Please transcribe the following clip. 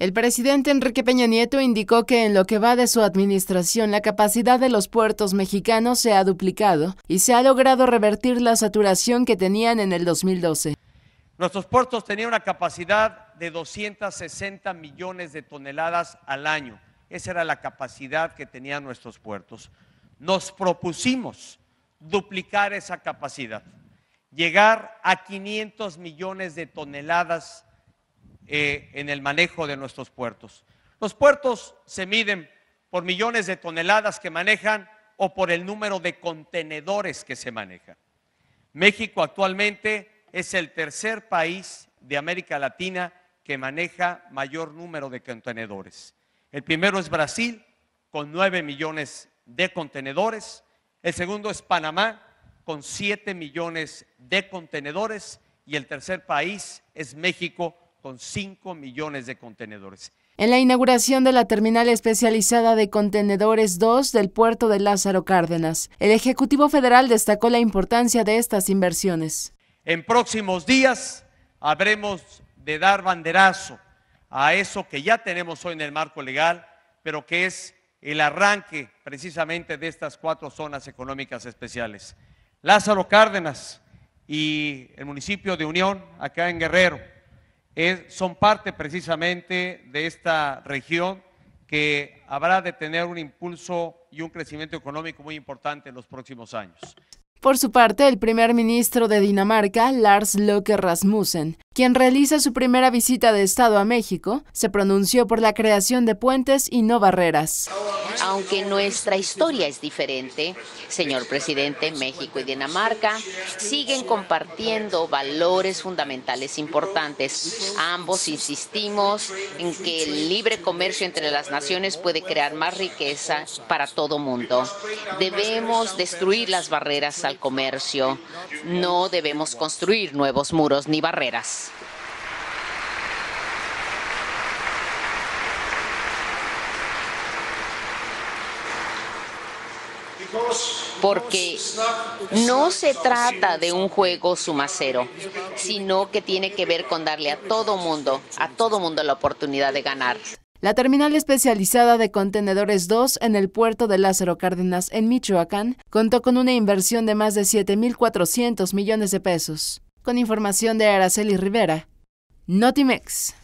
El presidente Enrique Peña Nieto indicó que en lo que va de su administración la capacidad de los puertos mexicanos se ha duplicado y se ha logrado revertir la saturación que tenían en el 2012. Nuestros puertos tenían una capacidad de 260 millones de toneladas al año. Esa era la capacidad que tenían nuestros puertos. Nos propusimos duplicar esa capacidad, llegar a 500 millones de toneladas eh, en el manejo de nuestros puertos. Los puertos se miden por millones de toneladas que manejan o por el número de contenedores que se manejan. México actualmente es el tercer país de América Latina que maneja mayor número de contenedores. El primero es Brasil, con nueve millones de contenedores. El segundo es Panamá, con siete millones de contenedores. Y el tercer país es México, con 5 millones de contenedores. En la inauguración de la terminal especializada de contenedores 2 del puerto de Lázaro Cárdenas, el Ejecutivo Federal destacó la importancia de estas inversiones. En próximos días habremos de dar banderazo a eso que ya tenemos hoy en el marco legal, pero que es el arranque precisamente de estas cuatro zonas económicas especiales. Lázaro Cárdenas y el municipio de Unión, acá en Guerrero, son parte precisamente de esta región que habrá de tener un impulso y un crecimiento económico muy importante en los próximos años. Por su parte, el primer ministro de Dinamarca, Lars Løkke Rasmussen, quien realiza su primera visita de Estado a México, se pronunció por la creación de puentes y no barreras. Aunque nuestra historia es diferente, señor presidente, México y Dinamarca siguen compartiendo valores fundamentales importantes. Ambos insistimos en que el libre comercio entre las naciones puede crear más riqueza para todo mundo. Debemos destruir las barreras al comercio. No debemos construir nuevos muros ni barreras. porque no se trata de un juego sumacero, sino que tiene que ver con darle a todo mundo, a todo mundo la oportunidad de ganar. La terminal especializada de contenedores 2 en el puerto de Lázaro Cárdenas en Michoacán contó con una inversión de más de 7.400 millones de pesos. Con información de Araceli Rivera, Notimex.